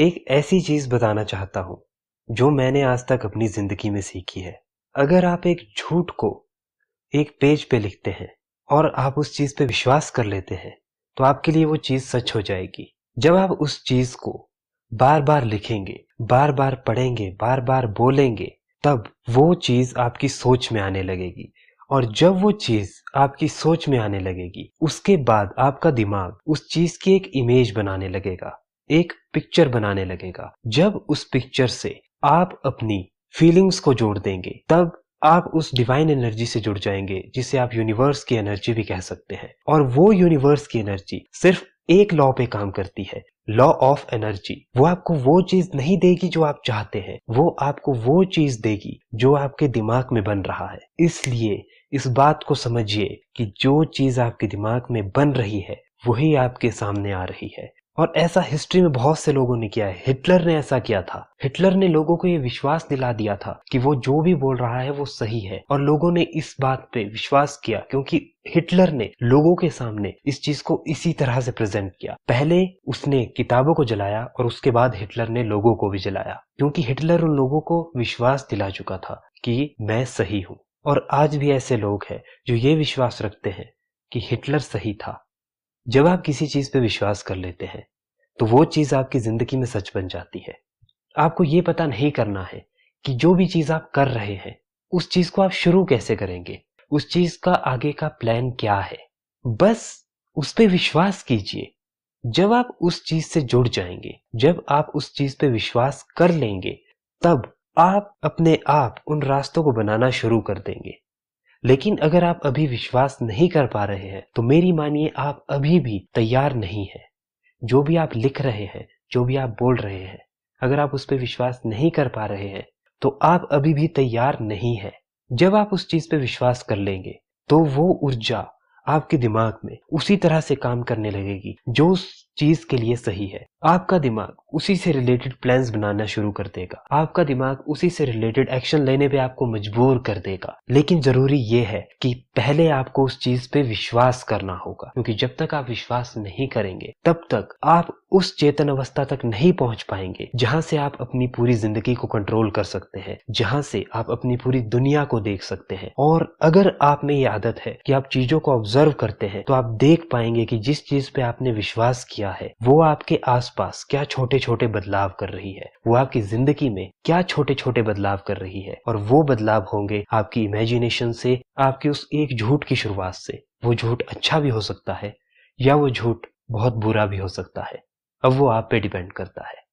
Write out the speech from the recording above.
एक ऐसी चीज बताना चाहता हूँ जो मैंने आज तक अपनी जिंदगी में सीखी है अगर आप एक झूठ को एक पेज पे लिखते हैं और आप उस चीज पे विश्वास कर लेते हैं तो आपके लिए वो चीज सच हो जाएगी जब आप उस चीज को बार बार लिखेंगे बार बार पढ़ेंगे बार बार बोलेंगे तब वो चीज आपकी सोच में आने लगेगी और जब वो चीज आपकी सोच में आने लगेगी उसके बाद आपका दिमाग उस चीज की एक इमेज बनाने लगेगा एक पिक्चर बनाने लगेगा जब उस पिक्चर से आप अपनी फीलिंग्स को जोड़ देंगे तब आप उस डिवाइन एनर्जी से जुड़ जाएंगे जिसे आप यूनिवर्स की एनर्जी भी कह सकते हैं और वो यूनिवर्स की एनर्जी सिर्फ एक लॉ पे काम करती है लॉ ऑफ एनर्जी वो आपको वो चीज नहीं देगी जो आप चाहते हैं वो आपको वो चीज देगी जो आपके दिमाग में बन रहा है इसलिए इस बात को समझिए कि जो चीज आपके दिमाग में बन रही है वही आपके सामने आ रही है और ऐसा हिस्ट्री में बहुत से लोगों ने किया है हिटलर ने ऐसा किया था हिटलर ने लोगों को ये विश्वास दिला दिया था कि वो जो भी बोल रहा है वो सही है और लोगों ने इस बात पे विश्वास किया क्योंकि हिटलर ने लोगों के सामने इस चीज को इसी तरह से प्रेजेंट किया पहले उसने किताबों को जलाया और उसके बाद हिटलर ने लोगों को भी जलाया क्योंकि हिटलर उन लोगों को विश्वास दिला चुका था कि मैं सही हूँ और आज भी ऐसे लोग हैं जो ये विश्वास रखते हैं कि हिटलर सही था जब आप किसी चीज पे विश्वास कर लेते हैं तो वो चीज आपकी जिंदगी में सच बन जाती है आपको ये पता नहीं करना है कि जो भी चीज आप कर रहे हैं उस चीज को आप शुरू कैसे करेंगे उस चीज का आगे का प्लान क्या है बस उस पर विश्वास कीजिए जब आप उस चीज से जुड़ जाएंगे जब आप उस चीज पे विश्वास कर लेंगे तब आप अपने आप उन रास्तों को बनाना शुरू कर देंगे लेकिन अगर आप अभी विश्वास नहीं कर पा रहे हैं तो मेरी मानिए आप अभी भी तैयार नहीं हैं जो भी आप लिख रहे हैं जो भी आप बोल रहे हैं अगर आप उस पर विश्वास नहीं कर पा रहे हैं तो आप अभी भी तैयार नहीं हैं जब आप उस चीज पे विश्वास कर लेंगे तो वो ऊर्जा आपके दिमाग में उसी तरह से काम करने लगेगी जो चीज के लिए सही है आपका दिमाग उसी से रिलेटेड प्लान बनाना शुरू कर देगा आपका दिमाग उसी से रिलेटेड एक्शन लेने पे आपको मजबूर कर देगा लेकिन जरूरी ये है कि पहले आपको उस चीज पे विश्वास करना होगा क्योंकि जब तक आप विश्वास नहीं करेंगे तब तक आप उस चेतन अवस्था तक नहीं पहुंच पाएंगे जहां से आप अपनी पूरी जिंदगी को कंट्रोल कर सकते हैं जहां से आप अपनी पूरी दुनिया को देख सकते हैं और अगर आप में ये आदत है कि आप चीजों को ऑब्जर्व करते हैं तो आप देख पाएंगे कि जिस चीज पे आपने विश्वास किया क्या है वो आपके आसपास क्या छोटे छोटे बदलाव कर रही है वो आपकी जिंदगी में क्या छोटे छोटे बदलाव कर रही है और वो बदलाव होंगे आपकी इमेजिनेशन से आपके उस एक झूठ की शुरुआत से वो झूठ अच्छा भी हो सकता है या वो झूठ बहुत बुरा भी हो सकता है अब वो आप पे डिपेंड करता है